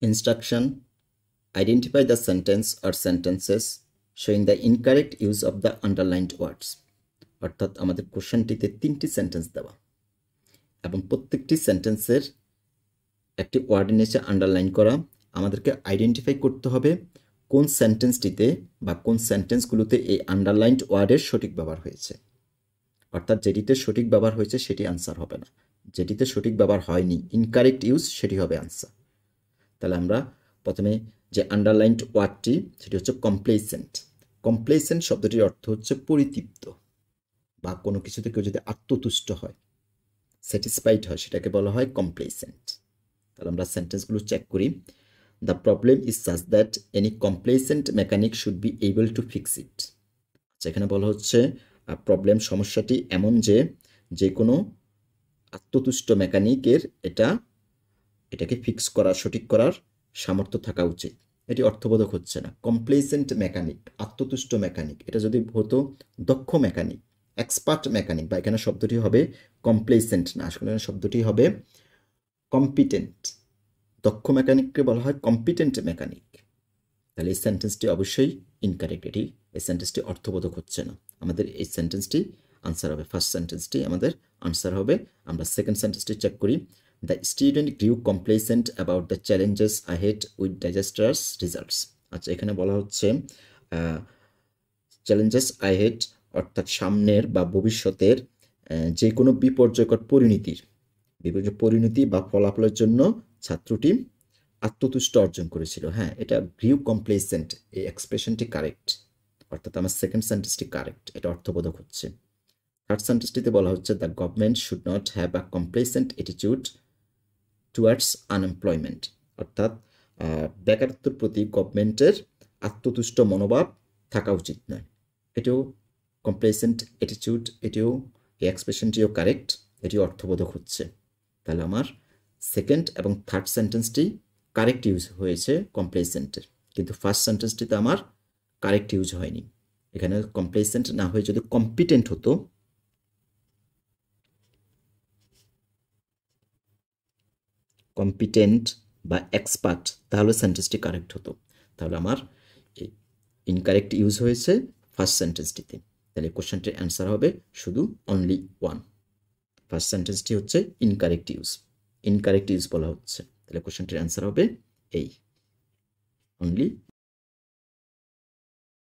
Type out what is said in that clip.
Instruction Identify the sentence or sentences showing the incorrect use of the underlined words অর্থাৎ আমাদের কোশ্চেনটিতে তিনটি sentence দেওয়া এবং প্রত্যেকটি সেন্টেন্সের একটি ওয়ার্ড নিচে আন্ডারলাইন করা আমাদেরকে আইডেন্টিফাই করতে হবে কোন সেন্টেন্সটিতে বা কোন সেন্টেন্সগুলোতে এই আন্ডারলাইন্ড ওয়ার্ডের সঠিক ব্যবহার হয়েছে অর্থাৎ যেটিতে সঠিক ব্যবহার হয়েছে সেটি আনসার হবে না যেটিতে সঠিক ব্যবহার হয়নি ইনকারেক্ট ইউজ সেটি হবে আনসার তাহলে আমরা প্রথমে যে আন্ডারলাইন্ড ওয়ার্ডটি সেটি হচ্ছে কমপ্লেসেন্ট কমপ্লেসেন্ট শব্দটির অর্থ হচ্ছে পরিতৃপ্ত বা কোনো কিছুতে কেউ যদি আত্মতুষ্ট হয় স্যাটিসফাইড হয় সেটাকে বলা হয় কমপ্লেসেন্ট তাহলে আমরা সেন্টেন্সগুলো চেক করি the problem is such that any complacent mechanic should be able to fix it যেখানে বলা হচ্ছে প্রবলেম সমস্যাটি এমন যে যে কোনো আত্মতুষ্ট মেকানিকের এটা এটাকে ফিক্স করার সঠিক করার সামর্থ্য থাকা উচিত এটি অর্থবোধক হচ্ছে না কমপ্লেসেন্ট মেকানিক আত্মতুষ্ট মেকানিক এটা যদি হতো দক্ষ মেকানিক এক্সপার্ট মেকানিক বা এখানে শব্দটি হবে কমপ্লেসেন্ট না আসলে শব্দটি হবে কম্পিটেন্ট দক্ষ মেকানিককে বলা হয় কম্পিটেন্ট মেকানিক তাহলে এই সেন্টেন্সটি অবশ্যই ইনকারেক্ট এটি এই সেন্টেন্সটি অর্থবোধক হচ্ছে না আমাদের এই সেন্টেন্সটি আনসার হবে ফার্স্ট সেন্টেন্সটি আমাদের আনসার হবে আমরা সেকেন্ড সেন্টেন্সটি চেক করি The student grew complacent about the challenges ahead with disastrous results. আচ্ছা এখানে বলা হচ্ছে চ্যালেঞ্জেস আহেড অর্থাৎ সামনের বা ভবিষ্যতের যে কোনো বিপর্যয়কর পরিণতির বিপর্যয় পরিণতি বা ফলাফলের জন্য ছাত্রটি আত্মতুষ্ট অর্জন করেছিল হ্যাঁ এটা গ্রিউ কমপ্লেসেন্ট এই এক্সপ্রেশনটি কারেক্ট অর্থাৎ আমার সেকেন্ড সেন্টেন্সটি কারেক্ট এটা অর্থবোধক হচ্ছে থার্ড সেন্টেন্সটিতে বলা হচ্ছে the government should not have a complacent attitude towards unemployment অর্থাৎ বেকারত্বর প্রতি গভর্নমেন্টের আত্মতুষ্ট মনোভাব থাকা উচিত নয় এটিও কমপ্লেসেন্ট অ্যাটিটিউড এটিও এই এক্সপ্রেশনটিও কারেক্ট এটিও অর্থবোধক হচ্ছে তাহলে আমার সেকেন্ড এবং থার্ড সেন্টেন্সটি কারেক্ট ইউজ হয়েছে কমপ্লেসেন্টের কিন্তু ফার্স্ট সেন্টেন্সটিতে আমার কারেক্ট ইউজ হয়নি এখানে কমপ্লেসেন্ট না হয়ে যদি কম্পিটেন্ট হতো কম্পিটেন্ট বা এক্সপার্ট তাহলে সেন্টেন্সটি কারেক্ট হতো তাহলে আমার ইনকারেক্ট ইউজ হয়েছে ফার্স্ট সেন্টেন্সটিতে তাহলে কোশ্চেনটির অ্যান্সার হবে শুধু অনলি ওয়ান ফার্স্ট সেন্টেন্সটি হচ্ছে ইনকারেক্ট ইউজ ইনকারেক্ট ইউজ বলা হচ্ছে তাহলে কোশ্চেনটির অ্যান্সার হবে এই অনলি